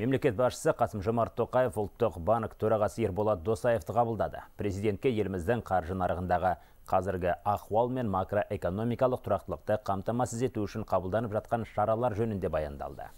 Мемлекет басшысы Қасым Жомарт Тоқаев ұлттық банк төрағасы Ерболат Досаевты қабылдады. Президентке еліміздің қаржы нарығындағы қазіргі ахуал мен макроэкономикалық тұрақтылықты қамтамасыз ету үшін қабылданып жатқан шаралар жөнінде баяндалды.